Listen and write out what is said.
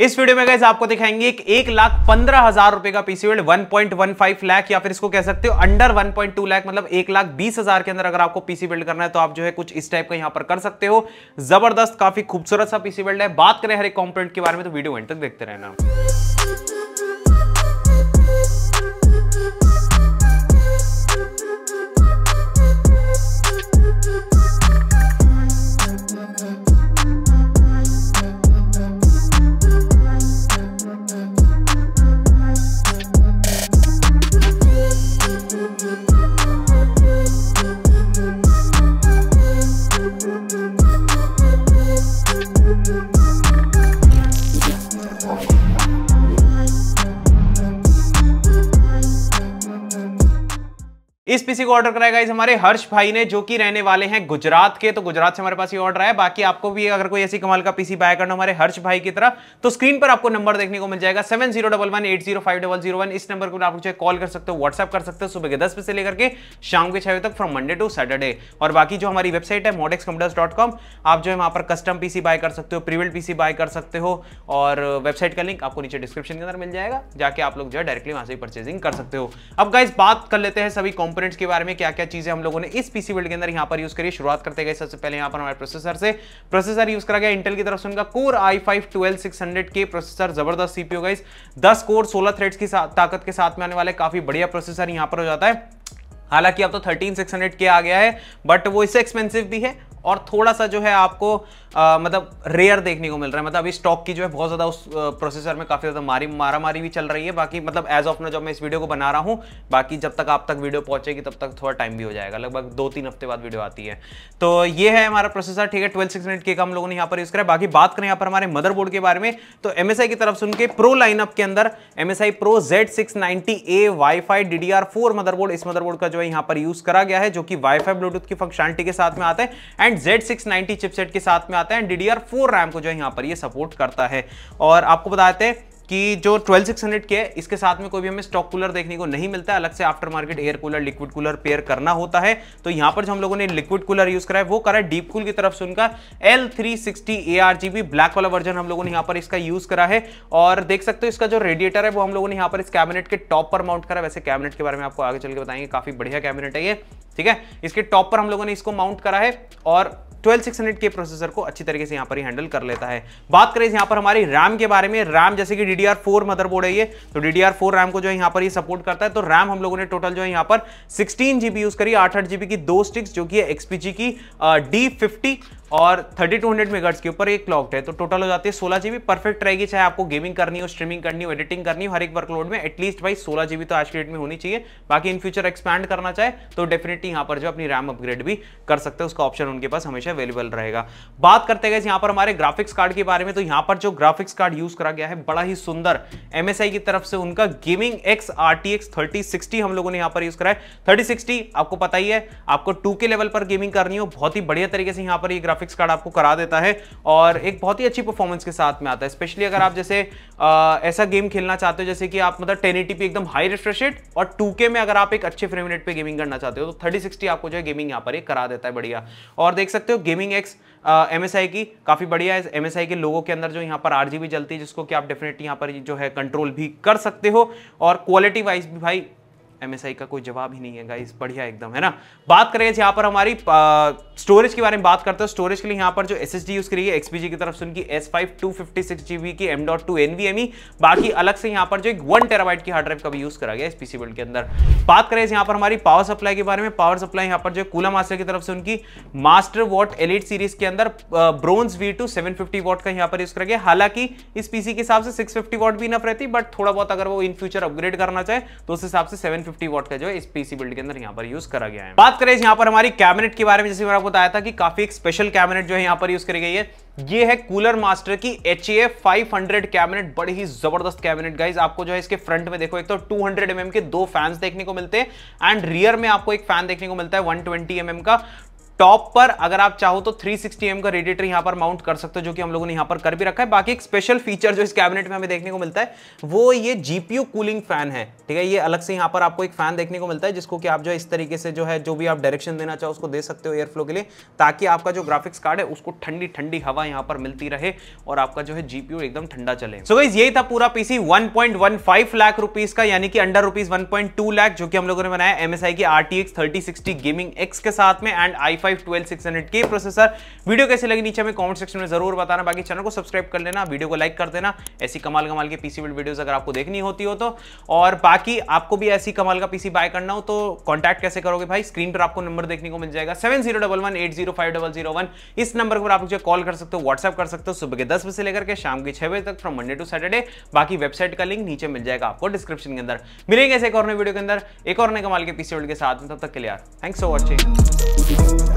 इस वीडियो में गैस आपको दिखाएंगे एक, एक लाख पंद्रह हजार रुपए का PC one point one five lakh या फिर इसको कह सकते हो under one point two lakh मतलब एक लाख बीस हजार के अंदर अगर आपको पीसी बिल्ड करना है तो आप जो है कुछ इस टाइप का यहां पर कर सकते हो जबरदस्त काफी खूबसूरत सा पीसी बिल्ड है बात करें हर एक कॉम्पोनेट के बारे में तो वीडियो एंड तक देखते रहना इस पीसी को ऑर्डर कराया गाइस हमारे हर्ष भाई ने जो कि रहने वाले हैं गुजरात के तो गुजरात से हमारे पास ये ऑर्डर आया बाकी आपको भी अगर कोई ऐसी कमाल का पीसी बाय करना हमारे हर्ष भाई की तरह तो स्क्रीन पर आपको नंबर देखने को मिल जाएगा seven zero double one eight zero five double zero one इस नंबर को आप मुझे कॉल कर सकते हो व्हाट्सअप कर सकते हो सुबह के दस बजे से लेकर के शाम के छह बजे तक फ्रॉम मंडे टू सैटरडे और बाकी जो हमारी वेबसाइट है मोडेक्स कंप्यूटर्स डॉट कॉम आप जो है वहाँ पर कस्टम पीसी बाय कर सकते हो प्रीविल्ड पीसी बाय कर सकते हो और वेबसाइट का लिंक आपको नीचे डिस्क्रिप्शन के अंदर मिल जाएगा जाके आप लोग जो है डायरेक्टली वहाँ से परचेजिंग कर सकते हो अब गाइज बात कर लेते हैं सभी कॉम्पोनेट कंपोनेंट्स के बारे में क्या क्या चीजें हम लोगों ने इस पीसी बिल्ड के अंदर यहाँ पर यूज करिए शुरुआत करते गए सबसे पहले यहाँ पर हमारे प्रोसेसर से प्रोसेसर यूज करा गया इंटेल की तरफ से उनका Core i five twelve six hundred के प्रोसेसर जबरदस्त सीपीओ गाइस दस कोर सोलह थ्रेड्स की ताकत के साथ में आने वाले काफी बढ़िया प्रोसेसर यहाँ पर हो जाता है हालांकि अब तो थर्टीन सिक्स हंड्रेड के आ गया है बट वो इससे एक्सपेंसिव भी है और थोड़ा सा जो है आपको आ, मतलब रेयर देखने को मिल रहा है मतलब अभी स्टॉक की जो है बहुत ज़्यादा उस प्रोसेसर में काफ़ी ज़्यादा मारी मारा मारी भी चल रही है बाकी मतलब एज ऑफ ना जब मैं इस वीडियो को बना रहा हूँ बाकी जब तक आप तक वीडियो पहुँचेगी तब तक थोड़ा टाइम भी हो जाएगा लगभग दो तीन हफ्ते बाद वीडियो आती है तो ये है हमारा प्रोसेसर ठीक है ट्वेल्व सिक्स मिनट के हम लोगों ने यहाँ पर यूज़ करा बाकी बात करें यहाँ पर हमारे मदरबोर्ड के बारे में तो एम की तरफ सुन के प्रो लाइनअप के अंदर M S I pro Z six ninety A Y D four motherboard इस मदरबोर्ड का जो है यहाँ पर यूज़ करा गया है जो कि वाई फाई ब्लूटूथ की फंक्शनलिटी के साथ में आता है एंड एंड Z690 चिपसेट के साथ में आता है एंड DDR4 रैम को जो है यहाँ पर ये सपोर्ट करता है और आपको बताते हैं कि जो 12600 के है इसके साथ में कोई भी हमें स्टॉक कूलर देखने को नहीं मिलता है अलग से aftermarket air cooler liquid cooler pair करना होता है तो यहां पर जो हम लोगों ने लिक्विड कूलर यूज करा है वो करा है डीप कूल की तरफ से उनका एल थ्री सिक्सटी ब्लैक वाला वर्जन हम लोगों ने यहाँ पर इसका यूज करा है और देख सकते हो इसका जो रेडिएटर है वो हम लोगों ने यहाँ पर इस कैबिनेट के टॉप पर माउंट करा है वैसे कैबिनेट के बारे में आपको आगे चल के बताएंगे काफी बढ़िया कैबिनेट है ये ठीक है इसके टॉप पर हम लोगों ने इसको माउंट करा है और 12600 सिक्स हंड्रेड के प्रोसेसर को अच्छी तरीके से यहां पर हैंडल कर लेता है बात करें यहाँ पर हमारी रैम के बारे में रैम जैसे कि डी फोर मदरबोर्ड है ये तो डी रैम को जो है यहाँ पर ये सपोर्ट करता है तो रैम हम लोगों ने टोटल जो है यहाँ पर सिक्सटीन जीबी यूज करी आठ आठ जीबी की दो स्टिक्स जो कि एक्सपीजी की डी फिफ्टी और 3200 मेगाहर्ट्ज के ऊपर एक क्लॉक्ड है तो टोटल हो जाती है सोलह जीबी परफेक्ट रहेगी चाहे आपको गेमिंग करनी हो स्ट्रीमिंग करनी हो एडिटिंग करनी हो हर एक वर्कलोड में एटलीस्ट भाई सोलह जीबी तो आज के डेट में होनी चाहिए बाकी इन फ्यूचर एक्सपैंड करना चाहे तो डेफिनेटली यहाँ पर जो अपनी रैम अपग्रेड भी कर सकते हैं उसका ऑप्शन उनके पास हमेशा अवेलेबल रहेगा बात करते गए यहाँ पर हमारे ग्राफिक्स कार्ड के बारे में तो यहाँ पर जो ग्राफिक्स कार्ड यूज करा गया है बड़ा ही सुंदर एमएसआई की तरफ से उनका gaming X R T X thirty sixty हम लोगों ने यहाँ पर यूज करा है थर्टी सिक्सटी आपको पता ही है आपको टू के लेवल पर गेमिंग करनी हो बहुत ही बढ़िया तरीके से यहाँ पर ये ग्राफिक्स कार्ड आपको करा देता है और एक बहुत ही अच्छी परफॉर्मेंस के साथ में आता है स्पेशली अगर आप जैसे ऐसा गेम खेलना चाहते हो जैसे कि आप मतलब टेन एकदम हाई रिफ्रेश रेट और टू में अगर आप एक अच्छे फ्रेम रेट पर गेमिंग करना चाहते हो तो थर्टी आपको जो है गेमिंग यहाँ पर करा देता है बढ़िया और देख सकते हो गेमिंग एक्स एम uh, की काफ़ी बढ़िया है एम के लोगों के अंदर जो यहाँ पर आर जलती है जिसको कि आप डेफिनेटली यहाँ पर जो है कंट्रोल भी कर सकते हो और क्वालिटी वाइज भी भाई एमएसआई का कोई जवाब ही नहीं है गाइस बढ़िया एकदम है ना बात करें यहाँ पर हमारी स्टोरेज के बारे में बात करते हैं स्टोरेज के लिए यहाँ पर जो एस एस यूज करिए एक्सपीजी की तरफ से उनकी एस फाइव टू फिफ्टी की एम डॉट टू बाकी अलग से यहाँ पर जो एक वन टेराबाइट की हार्ड ड्राइव का भी यूज करा गया इस पीसी बिल्ड के अंदर बात करें यहाँ पर हमारी पावर सप्लाई के बारे में पावर सप्लाई यहाँ पर जो कूला मास्टर की तरफ से उनकी मास्टर वॉट एलिट सीरीज के अंदर bronze V two seven watt का यहाँ पर यूज करा गया हालांकि इस पीसी के हिसाब से सिक्स फिफ्टी वॉट भी इनफ रहती बट थोड़ा बहुत अगर वो इन फ्यूचर अपग्रेड करना चाहे तो उस हिसाब से सेवन फिफ्टी वॉट का जो है इस पीसी बिल्ड के अंदर यहाँ पर यूज करा गया है बात करें यहाँ पर हमारी कैबिनेट के बारे में जैसे मैंने आपको बताया था कि काफी एक स्पेशल कैबिनेट जो है यहाँ पर यूज करी गई है ये है कूलर मास्टर की H A five hundred cabinet बड़ी ही जबरदस्त कैबिनेट गाइज आपको जो है इसके फ्रंट में देखो एक तो 200 हंड्रेड mm के दो फैंस देखने को मिलते हैं एंड रियर में आपको एक फैन देखने को मिलता है 120 ट्वेंटी mm का टॉप पर अगर आप चाहो तो 360 सिक्सटी का रेडिएटर यहां पर माउंट कर सकते हो जो कि हम लोगों ने यहां पर कर भी रखा है बाकी एक स्पेशल फीचर जो इस कैबिनेट में हमें देखने को मिलता है वो ये जीपीयू कूलिंग फैन है ठीक है ये अलग से यहां पर आपको एक फैन देखने को मिलता है जिसको कि आप जो इस तरीके से जो है जो भी आप डायरेक्शन देना चाहो उसको दे सकते हो एयरफ्लो के लिए ताकि आपका जो ग्राफिक्स कार्ड है उसको ठंडी ठंडी हवा यहां पर मिलती रहे और आपका जो है जीपीयू एकदम ठंडा चले सो गई यही था पूरा पीसी वन 1.15 लाख रुपीज का यानी कि अंडर रुपीज 1.2 लाख जो कि हम लोगों ने बनाया एमएसआई की आरटीएक्स 3060 गेमिंग एक्स के साथ में and i twelve six hundred के प्रोसेसर वीडियो कैसे लगी नीचे हमें कमेंट सेक्शन में जरूर बताना बाकी चैनल को सब्सक्राइब कर लेना वीडियो को लाइक कर देना ऐसी कमाल कमाल की पीसी बिल्ड वीडियोस अगर आपको देखनी होती हो तो और बाकी आपको भी ऐसी कमाल का पीसी बाय करना हो तो कॉन्टैक्ट कैसे करोगे भाई स्क्रीन पर आपको नंबर देखने को मिल जाएगा seven zero double one eight zero इस नंबर पर आप मुझे कॉल कर सकते हो व्हाट्सअप कर सकते हो सुबह के दस बजे से लेकर के शाम के छह बजे तक फ्रॉम मंडे टू सैटरडे बाकी वेबसाइट का लिंक नीचे मिल जाएगा आपको डिस्क्रिप्शन के अंदर मिलेंगे ऐसे एक और नए वीडियो के अंदर एक और नए कमाल के पीसी वर्ल्ड के साथ में तब तक के लिए यार थैंक्स फॉर वॉचिंग